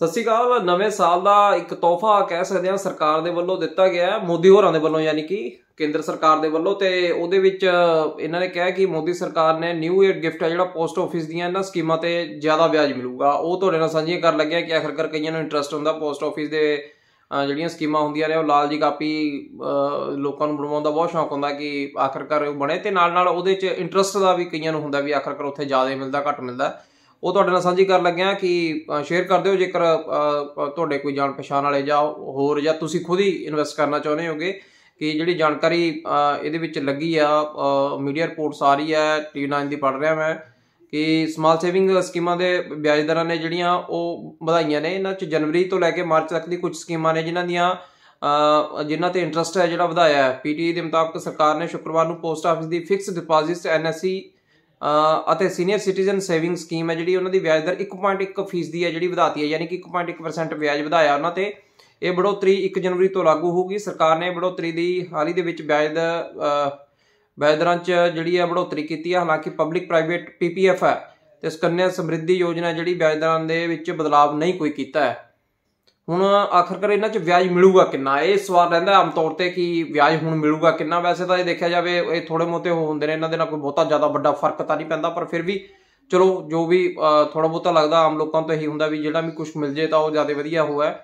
ਸਤਿ ਸ਼੍ਰੀ ਅਕਾਲ ਨਵੇਂ ਸਾਲ ਦਾ ਇੱਕ ਤੋਹਫਾ ਕਹਿ ਸਕਦੇ ਹਾਂ ਸਰਕਾਰ ਦੇ ਵੱਲੋਂ ਦਿੱਤਾ ਗਿਆ ਮੋਦੀ ਹੋਰਾਂ ਦੇ ਵੱਲੋਂ ਯਾਨੀ ਕਿ ਕੇਂਦਰ ਸਰਕਾਰ ਦੇ ਵੱਲੋਂ ਤੇ ਉਹਦੇ ਵਿੱਚ ਇਹਨਾਂ ਨੇ ਕਿਹਾ ਕਿ ਮੋਦੀ ਸਰਕਾਰ ਨੇ ਨਿਊ ਏਅਰ ਗਿਫਟ ਹੈ ਜਿਹੜਾ ਪੋਸਟ ਆਫਿਸ ਦੀਆਂ ਇਹਨਾਂ ਸਕੀਮਾਂ ਤੇ ਜ਼ਿਆਦਾ ਵਿਆਜ ਮਿਲੂਗਾ ਉਹ ਤੁਹਾਡੇ ਨਾਲ ਸਾਂਝੀਆਂ ਕਰਨ ਲੱਗਿਆ ਕਿ ਆਖਰਕਾਰ ਕਈਆਂ ਨੂੰ ਇੰਟਰਸਟ ਹੁੰਦਾ ਪੋਸਟ ਆਫਿਸ ਦੇ ਜਿਹੜੀਆਂ ਸਕੀਮਾਂ ਹੁੰਦੀਆਂ ਨੇ ਉਹ ਲਾਲ ਜੀ ਕਾਪੀ ਲੋਕਾਂ ਨੂੰ ਬਣਵਾਉਣ ਦਾ ਬਹੁਤ ਸ਼ੌਂਕ ਹੁੰਦਾ ਕਿ ਆਖਰਕਾਰ ਬਣੇ ਤੇ ਨਾਲ ਨਾਲ ਉਹਦੇ 'ਚ ਇੰਟਰਸਟ ਦਾ ਵੀ ਕਈਆਂ ਨੂੰ ਹੁੰਦਾ ਵੀ ਆਖਰਕਾਰ ਉੱਥੇ ਜ਼ਿਆਦਾ ਮਿਲਦਾ ਘੱਟ ਮਿਲਦਾ ਉਹ ਤੁਹਾਡੇ ਨਾਲ ਸਾਂਝੀ ਕਰਨ ਲੱਗਿਆ ਕਿ ਸ਼ੇਅਰ ਕਰ ਦਿਓ ਜੇਕਰ ਤੁਹਾਡੇ ਕੋਈ ਜਾਣ ਪਛਾਣ ਵਾਲੇ ਜਾਂ ਹੋਰ ਜਾਂ ਤੁਸੀਂ ਖੁਦ ਹੀ ਇਨਵੈਸਟ ਕਰਨਾ ਚਾਹੁੰਦੇ ਹੋਗੇ ਕਿ ਜਿਹੜੀ ਜਾਣਕਾਰੀ ਇਹਦੇ ਵਿੱਚ ਲੱਗੀ ਆ ਮੀਡੀਆ ਰਿਪੋਰਟਸ ਆ ਰਹੀ ਹੈ ਟੀ9 ਦੀ ਪੜ ਰਿਹਾ ਮੈਂ ਕਿ ਸਮਾਲ ਸੇਵਿੰਗ ਸਕੀਮਾਂ ਦੇ ਵਿਆਜ ਦਰਾਂ ਨੇ ਜਿਹੜੀਆਂ ਉਹ ਵਧਾਈਆਂ ਨੇ ਇਹਨਾਂ 'ਚ ਜਨਵਰੀ ਤੋਂ ਲੈ ਕੇ ਮਾਰਚ ਤੱਕ ਦੀ ਕੁਝ ਸਕੀਮਾਂ ਨੇ ਜਿਨ੍ਹਾਂ ਦੀਆਂ ਜਿਨ੍ਹਾਂ ਤੇ ਇੰਟਰਸਟ ਹੈ ਜਿਹੜਾ ਵਧਾਇਆ ਹੈ ਪੀਟੀਈ e ਦੇ ਮੁਤਾਬਕ ਸਰਕਾਰ ਨੇ ਸ਼ੁੱਕਰਵਾਰ ਨੂੰ ਪੋਸਟ ਆਫਿਸ ਦੀ ਫਿਕਸ ਡਿਪੋਜ਼ਿਟ ਐਨਐਸਸੀ ਅਤੇ ਸੀਨੀਅਰ ਸਿਟੀਜ਼ਨ ਸੇਵਿੰਗ ਸਕੀਮ ਹੈ ਜਿਹੜੀ ਉਹਨਾਂ ਦੀ ਵਿਆਜ ਦਰ 1.1 ਫੀਸਦੀ ਹੈ ਜਿਹੜੀ ਵਧਾਤੀ ਹੈ ਯਾਨੀ ਕਿ 1.1% ਵਿਆਜ ਵਧਾਇਆ ਉਹਨਾਂ ਤੇ ਇਹ ਬੜੋਤਰੀ 1 ਜਨਵਰੀ ਤੋਂ ਲਾਗੂ ਹੋਊਗੀ ਸਰਕਾਰ ਨੇ ਬੜੋਤਰੀ ਦੀ ਹਾਲੀ ਦੇ ਵਿੱਚ ਵਿਆਜ ਦਾ ਵਿਆਜ ਦਰਾਂ 'ਚ ਜਿਹੜੀ ਹੈ ਬੜੋਤਰੀ ਕੀਤੀ ਹੈ ਹਾਲਾਂਕਿ ਪਬਲਿਕ ਪ੍ਰਾਈਵੇਟ ਪੀਪੀਐਫ ਹੈ ਤੇ ਸੁਕੰਨਿਆ ਸਮਰਿੱਧੀ ਯੋਜਨਾ ਜਿਹੜੀ ਵਿਆਜ ਦਰਾਂ ਦੇ ਵਿੱਚ ਬਦਲਾਅ ਨਹੀਂ ਕੋਈ ਕੀਤਾ ਹੈ ਹੁਣ ਆਖਰਕਾਰ ਇਹਨਾਂ 'ਚ ਵਿਆਜ ਮਿਲੂਗਾ ਕਿੰਨਾ ਇਹ ਸਵਾਲ ਰਹਿੰਦਾ ਆਮ ਤੌਰ ਤੇ ਕਿ ਵਿਆਜ ਹੁਣ ਮਿਲੂਗਾ ਕਿੰਨਾ ਵੈਸੇ ਤਾਂ ਇਹ ਦੇਖਿਆ ਜਾਵੇ ਇਹ ਥੋੜੇ ਮੋਤੇ ਹੋ ਹੁੰਦੇ ਨੇ ਇਹਨਾਂ ਦੇ ਨਾਲ ਕੋਈ ਬਹੁਤਾ ਜ਼ਿਆਦਾ ਵੱਡਾ ਫਰਕ ਤਾਂ ਨਹੀਂ ਪੈਂਦਾ ਪਰ ਫਿਰ ਵੀ ਚਲੋ ਜੋ ਵੀ ਥੋੜਾ ਬਹੁਤਾ ਲੱਗਦਾ ਆਮ ਲੋਕਾਂ ਤੋਂ ਇਹੀ ਹੁੰਦਾ ਵੀ ਜਿਹੜਾ ਵੀ ਕੁਝ ਮਿਲ ਜੇ ਤਾਂ ਉਹ ਜ਼ਿਆਦਾ ਵਧੀਆ ਹੋਇਆ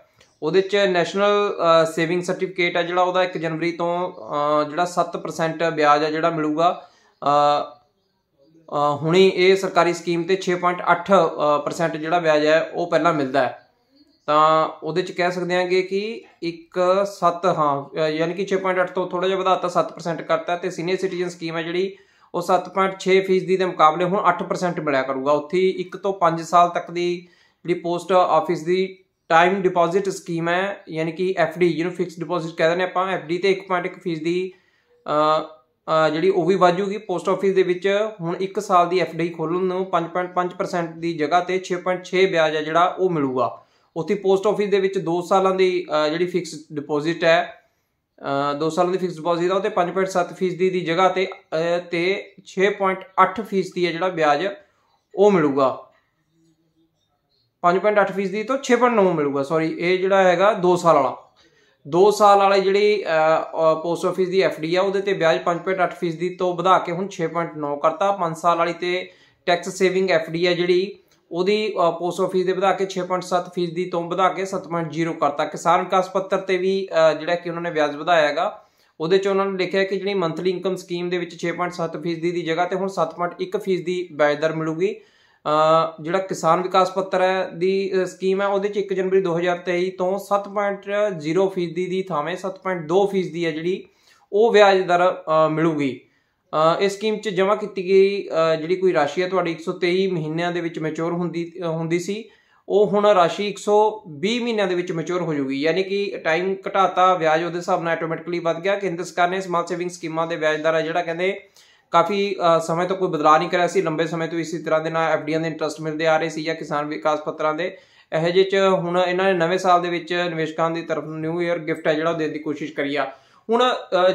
ਉਹਦੇ 'ਚ ਨੈਸ਼ਨਲ ਸੇਵਿੰਗ ਸਰਟੀਫਿਕੇਟ ਹੈ ਜਿਹੜਾ ਉਹਦਾ 1 ਜਨਵਰੀ ਤੋਂ ਜਿਹੜਾ 7% ਵਿਆਜ ਹੈ ਜਿਹੜਾ ਮਿਲੂਗਾ ਹੁਣੇ ਇਹ ਸਰਕਾਰੀ ਸਕੀਮ ਤੇ 6.8% ਜਿਹੜਾ ਵਿਆਜ ਹੈ ਉਹ ਪਹਿਲਾਂ ਮਿਲਦਾ ਹੈ ਤਾਂ ਉਹਦੇ ਚ ਕਹਿ ਸਕਦੇ ਆਂਗੇ ਕਿ ਇੱਕ 7 ਹਾਂ ਯਾਨੀ ਕਿ 6.8 ਤੋਂ ਥੋੜਾ ਜਿਹਾ ਵਧਾਤਾ 7% ਕਰਤਾ ਤੇ ਸੀਨੀਅਰ ਸਿਟੀਜ਼ਨ ਸਕੀਮ ਹੈ ਜਿਹੜੀ ਉਹ 7.6 ਫੀਸਦੀ ਦੇ ਮੁਕਾਬਲੇ ਹੁਣ 8% ਮਿਲਿਆ ਕਰੂਗਾ ਉੱਥੇ 1 ਤੋਂ 5 ਸਾਲ ਤੱਕ ਦੀ ਜਿਹੜੀ ਪੋਸਟ ਆਫਿਸ ਦੀ ਟਾਈਮ ਡਿਪੋਜ਼ਿਟ ਸਕੀਮ ਹੈ ਯਾਨੀ ਕਿ ਐਫਡੀ ਜਿਹਨੂੰ ਫਿਕਸਡ ਡਿਪੋਜ਼ਿਟ ਕਹਿੰਦੇ ਨੇ ਆਪਾਂ ਐਫਡੀ ਤੇ 1.1 ਫੀਸਦੀ ਜਿਹੜੀ ਉਹ ਵੀ ਵਾਜੂਗੀ ਪੋਸਟ ਆਫਿਸ ਦੇ ਵਿੱਚ ਹੁਣ 1 ਸਾਲ ਦੀ ਐਫਡੀ ਖੋਲਣ ਨੂੰ 5.5% ਦੀ ਜਗ੍ਹਾ ਤੇ 6.6 ਵਿਆਜ ਹੈ ਜਿਹੜਾ ਉਹ ਮਿਲੂਗਾ ਉੱਥੇ ਪੋਸਟ ਆਫਿਸ ਦੇ ਵਿੱਚ 2 ਸਾਲਾਂ ਦੀ ਜਿਹੜੀ ਫਿਕਸ ਡਿਪੋਜ਼ਿਟ ਹੈ 2 ਸਾਲਾਂ ਦੀ ਫਿਕਸ ਡਿਪੋਜ਼ਿਟ ਆ ਤੇ 5.7% ਦੀ ਜਗ੍ਹਾ ਤੇ ਤੇ 6.8% ਹੈ ਜਿਹੜਾ ਵਿਆਜ ਉਹ ਮਿਲੂਗਾ 5.8% ਦੀ ਤੋਂ 6.9 ਮਿਲੂਗਾ ਸੌਰੀ ਇਹ ਜਿਹੜਾ ਹੈਗਾ 2 ਸਾਲ ਵਾਲਾ 2 ਸਾਲ ਵਾਲੇ ਜਿਹੜੀ ਪੋਸਟ ਆਫਿਸ ਦੀ ਐਫਡੀ ਆ ਉਹਦੇ ਤੇ ਵਿਆਜ 5.8% ਦੀ ਤੋਂ ਵਧਾ ਕੇ ਹੁਣ 6.9 ਕਰਤਾ 5 ਸਾਲ ਵਾਲੀ ਤੇ ਟੈਕਸ ਸੇਵਿੰਗ ਐਫਡੀ ਆ ਜਿਹੜੀ ਉਹਦੀ ਪੋਸਟ ਆਫਿਸ ਦੇ ਵਧਾ ਕੇ 6.7 ਫੀਸਦੀ ਤੋਂ ਵਧਾ ਕੇ 7.0 ਕਰਤਾ ਕਿਸਾਨ ਵਿਕਾਸ ਪੱਤਰ ਤੇ ਵੀ ਜਿਹੜਾ ਕਿ ਉਹਨਾਂ ਨੇ ਵਿਆਜ ਵਧਾਇਆ ਹੈਗਾ ਉਹਦੇ ਚ ਉਹਨਾਂ ਨੇ ਲਿਖਿਆ ਕਿ ਜਿਹੜੀ ਮੰਥਲੀ ਇਨਕਮ ਸਕੀਮ ਦੇ ਵਿੱਚ 6.7 ਫੀਸਦੀ ਦੀ ਜਗ੍ਹਾ ਤੇ ਹੁਣ 7.1 ਫੀਸਦੀ ਵਿਆਜ ਦਰ ਮਿਲੂਗੀ ਜਿਹੜਾ ਕਿਸਾਨ ਵਿਕਾਸ ਪੱਤਰ ਹੈ ਦੀ ਸਕੀਮ ਹੈ ਉਹਦੇ ਚ 1 ਜਨਵਰੀ 2023 ਤੋਂ 7.0 ਫੀਸਦੀ ਦੀ ਥਾਵੇਂ 7.2 ਫੀਸਦੀ ਹੈ ਜਿਹੜੀ ਉਹ ਵਿਆਜ ਦਰ ਮਿਲੂਗੀ ਇਸ ਸਕੀਮ 'ਚ ਜਮ੍ਹਾਂ ਕੀਤੀ ਗਈ ਜਿਹੜੀ ਕੋਈ ਰਾਸ਼ੀ ਹੈ ਤੁਹਾਡੀ 123 ਮਹੀਨਿਆਂ ਦੇ ਵਿੱਚ ਮੈਚੁਰ ਹੁੰਦੀ ਹੁੰਦੀ ਸੀ ਉਹ ਹੁਣ ਰਾਸ਼ੀ 120 ਮਹੀਨਿਆਂ ਦੇ ਵਿੱਚ ਮੈਚੁਰ ਹੋ ਜੂਗੀ ਯਾਨੀ ਕਿ ਟਾਈਮ ਘਟਾਤਾ ਵਿਆਜ ਉਹਦੇ ਹਿਸਾਬ ਨਾਲ ਆਟੋਮੈਟਿਕਲੀ ਵੱਧ ਗਿਆ ਕਿ ਹਿੰਦੁਸਤਾਨ ਨੇ ਸਮਾਲ ਸੇਵਿੰਗ ਸਕੀਮਾਂ ਦੇ ਵਿਆਜ ਦਰ ਜਿਹੜਾ ਕਹਿੰਦੇ ਕਾਫੀ ਸਮੇਂ ਤੋਂ ਕੋਈ ਬਦਲਾਅ ਨਹੀਂ ਕਰਿਆ ਸੀ ਲੰਬੇ ਸਮੇਂ ਤੋਂ ਇਸੇ ਤਰ੍ਹਾਂ ਦੇ ਨਾਲ ਐਫਡੀਆਂ ਦੇ ਇੰਟਰਸਟ ਮਿਲਦੇ ਆ ਰਹੇ ਸੀ ਜਾਂ ਕਿਸਾਨ ਵਿਕਾਸ ਪੱਤਰਾਂ ਦੇ ਇਹੋ ਜਿਹੇ ਚ ਹੁਣ ਇਹਨਾਂ ਨੇ ਨਵੇਂ ਸਾਲ ਦੇ ਵਿੱਚ ਨਿਵੇਸ਼ਕਾਂ ਦੀ ਤਰਫ ਨਿਊ ਇਅਰ ਗਿਫਟ ਹੈ ਜਿਹੜਾ ਦੇਣ ਦੀ ਕੋਸ਼ਿਸ਼ ਕਰੀ ਆ ਹੁਣ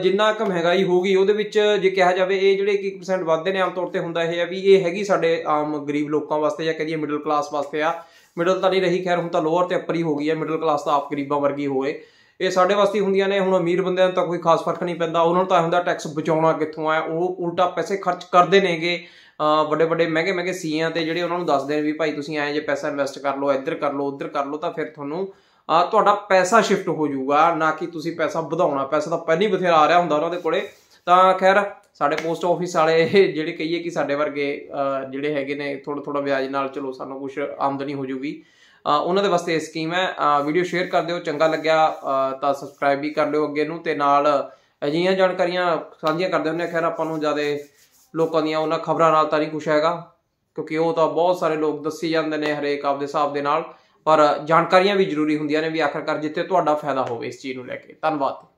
ਜਿੰਨਾ ਕੁ ਹੈਗਾ ਹੀ ਗਈ ਉਹਦੇ ਵਿੱਚ ਜੇ ਕਿਹਾ ਜਾਵੇ ਇਹ ਜਿਹੜੇ 1% ਵੱਧਦੇ ਨੇ ਆਮ ਤੌਰ ਤੇ ਹੁੰਦਾ ਇਹ ਆ ਵੀ ਇਹ ਹੈਗੀ ਸਾਡੇ ਆਮ ਗਰੀਬ ਲੋਕਾਂ ਵਾਸਤੇ ਜਾਂ ਕਹਿੰਦੇ ਮਿਡਲ ਕਲਾਸ ਵਾਸਤੇ ਆ ਮਿਡਲ ਤਾਂ ਨਹੀਂ ਰਹੀ ਖੈਰ ਹੁਣ ਤਾਂ ਲੋਅਰ ਤੇ ਅਪਰ ਹੀ ਹੋ ਗਈ ਹੈ ਮਿਡਲ ਕਲਾਸ ਤਾਂ ਆਪ ਗਰੀਬਾਂ ਵਰਗੀ ਹੋਏ ਇਹ ਸਾਡੇ ਵਾਸਤੇ ਹੁੰਦੀਆਂ ਨੇ ਹੁਣ ਅਮੀਰ ਬੰਦਿਆਂ ਨੂੰ ਤਾਂ ਕੋਈ ਖਾਸ ਫਰਕ ਨਹੀਂ ਪੈਂਦਾ ਉਹਨਾਂ ਨੂੰ ਤਾਂ ਹੁੰਦਾ ਟੈਕਸ ਬਚਾਉਣਾ ਕਿੱਥੋਂ ਆ ਉਹ ਉਲਟਾ ਪੈਸੇ ਖਰਚ ਕਰਦੇ ਨੇਗੇ ਵੱਡੇ ਵੱਡੇ ਮਹਿੰਗੇ ਮਹਿੰਗੇ ਸੀਆਂ ਤੇ ਜਿਹੜੇ ਉਹਨਾਂ ਨੂੰ ਦੱਸਦੇ ਨੇ ਵੀ ਭਾਈ ਤੁਸੀਂ ਐਂ ਜੇ ਪੈਸਾ ਇਨਵੈਸਟ ਕਰ ਲਓ ਇੱਧਰ ਕਰ ਲਓ ਉੱਧਰ ਕਰ ਲਓ ਤਾਂ ਫਿਰ ਤੁਹਾਨੂੰ ਆ ਤੁਹਾਡਾ ਪੈਸਾ ਸ਼ਿਫਟ ਹੋ ਜਾਊਗਾ ਨਾ ਕਿ ਤੁਸੀਂ ਪੈਸਾ ਵਧਾਉਣਾ ਪੈਸਾ ਤਾਂ ਪਹਿਲੀ ਬਥੇਰਾ ਆ ਰਿਹਾ ਹੁੰਦਾ ਉਹਨਾਂ ਦੇ ਕੋਲੇ ਤਾਂ ਖੈਰ ਸਾਡੇ ਪੋਸਟ ਆਫਿਸ ਵਾਲੇ ਜਿਹੜੇ ਕਹੀਏ ਕਿ ਸਾਡੇ ਵਰਗੇ ਜਿਹੜੇ ਹੈਗੇ ਨੇ ਥੋੜਾ ਥੋੜਾ ਵਿਆਜ ਨਾਲ ਚਲੋ ਸਾਨੂੰ ਕੁਝ ਆਮਦਨੀ ਹੋ ਜੂਗੀ ਉਹਨਾਂ ਦੇ ਵਾਸਤੇ ਇਹ ਸਕੀਮ ਹੈ ਵੀਡੀਓ ਸ਼ੇਅਰ ਕਰ ਦਿਓ ਚੰਗਾ ਲੱਗਿਆ ਤਾਂ ਸਬਸਕ੍ਰਾਈਬ ਵੀ ਕਰ ਲਿਓ ਅੱਗੇ ਨੂੰ ਤੇ ਨਾਲ ਅਜਿਹੀਆਂ ਜਾਣਕਾਰੀਆਂ ਸਾਂਝੀਆਂ ਕਰਦੇ ਹੁੰਦੇ ਆ ਖੈਰ ਆਪਾਂ ਨੂੰ ਜਿਆਦਾ ਲੋਕਾਂ ਦੀਆਂ ਉਹਨਾਂ ਖਬਰਾਂ ਨਾਲ ਤਾਂ ਨਹੀਂ ਕੁਝ ਹੈਗਾ ਕਿਉਂਕਿ ਉਹ ਤਾਂ ਬਹੁਤ ਸਾਰੇ ਲੋਕ ਦੱਸੀ ਜਾਂਦੇ ਨੇ ਹਰੇਕ ਆਪਦੇ ਹਿਸਾਬ ਦੇ ਨਾਲ ਪਰ ਜਾਣਕਾਰੀਆਂ ਵੀ ਜ਼ਰੂਰੀ ਹੁੰਦੀਆਂ ਨੇ ਵੀ ਆਖਰਕਾਰ ਜਿੱਥੇ ਤੁਹਾਡਾ ਫਾਇਦਾ ਹੋਵੇ ਇਸ ਚੀਜ਼ ਨੂੰ ਲੈ ਕੇ ਧੰਨਵਾਦ